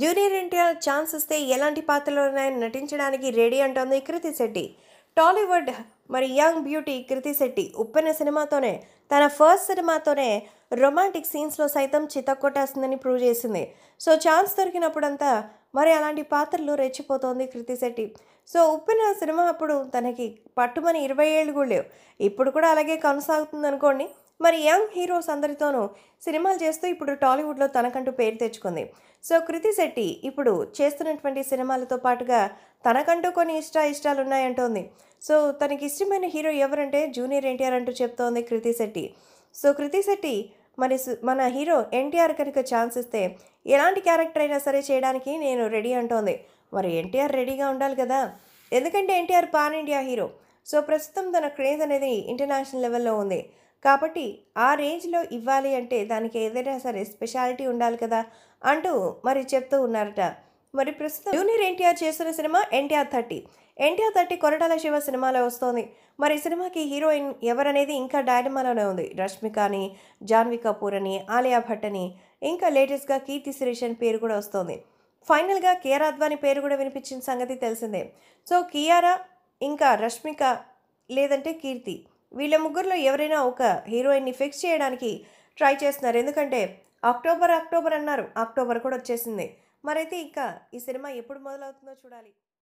junior NTR chance ఇస్తే ఎలాంటి పాత్రలోనైనా నటించడానికి రెడీ అంటోంది కృతి శెట్టి టాలీవుడ్ మరి యంగ్ బ్యూటీ కృతి శెట్టి ఉప్పెన సినిమాతోనే తన ఫస్ట్ సినిమాతోనే రొమాంటిక్ సీన్స్లో సైతం చితక్కొట్టేస్తుందని ప్రూవ్ చేసింది సో ఛాన్స్ దొరికినప్పుడంతా మరి అలాంటి పాత్రలు రెచ్చిపోతోంది కృతి శెట్టి సో ఉప్పెన సినిమా అప్పుడు తనకి పట్టుమని ఇరవై ఏళ్ళు కూడా లేవు ఇప్పుడు కూడా అలాగే కొనసాగుతుంది అనుకోండి మరి యంగ్ హీరోస్ అందరితోనూ సినిమాలు చేస్తూ ఇప్పుడు టాలీవుడ్లో తనకంటూ పేరు తెచ్చుకుంది సో కృతి శెట్టి ఇప్పుడు చేస్తున్నటువంటి సినిమాలతో పాటుగా తనకంటూ కొన్ని ఇష్ట ఇష్టాలు ఉన్నాయంటోంది సో తనకి ఇష్టమైన హీరో ఎవరంటే జూనియర్ ఎన్టీఆర్ అంటూ చెప్తోంది కృతి శెట్టి సో కృతి శెట్టి మరి మన హీరో ఎన్టీఆర్ కనుక ఛాన్స్ ఇస్తే ఎలాంటి క్యారెక్టర్ అయినా సరే చేయడానికి నేను రెడీ అంటోంది మరి ఎన్టీఆర్ రెడీగా ఉండాలి కదా ఎందుకంటే NTR pan India hero so ప్రస్తుతం తన క్రేజ్ అనేది ఇంటర్నేషనల్ లెవెల్లో ఉంది కాబట్టి ఆ రేంజ్లో ఇవ్వాలి అంటే దానికి ఏదైనా సరే స్పెషాలిటీ ఉండాలి కదా అంటూ మరి చెప్తూ ఉన్నారట మరి ప్రస్తుతం జూనియర్ ఎన్టీఆర్ చేస్తున్న cinema NTR thirty NTR thirty Koratala Siva సినిమాలో వస్తోంది మరి సినిమాకి హీరోయిన్ ఎవరనేది ఇంకా డైనమాలోనే ఉంది రష్మిక అని జాన్వి కపూర్ అని ఆలియా భట్ అని ఇంకా లేటెస్ట్గా కీర్తి సురేష్ అని పేరు కూడా వస్తోంది ఫైనల్గా కేఆర్ అద్వాని పేరు కూడా వినిపించిన సంగతి తెలిసిందే సో కియారా ఇంకా రష్మిక లేదంటే కీర్తి వీళ్ళ ముగ్గురులో ఎవరైనా ఒక హీరోయిన్ని ఫిక్స్ చేయడానికి ట్రై చేస్తున్నారు ఎందుకంటే అక్టోబర్ అక్టోబర్ అన్నారు అక్టోబర్ కూడా వచ్చేసింది మరైతే ఇంకా ఈ సినిమా ఎప్పుడు మొదలవుతుందో చూడాలి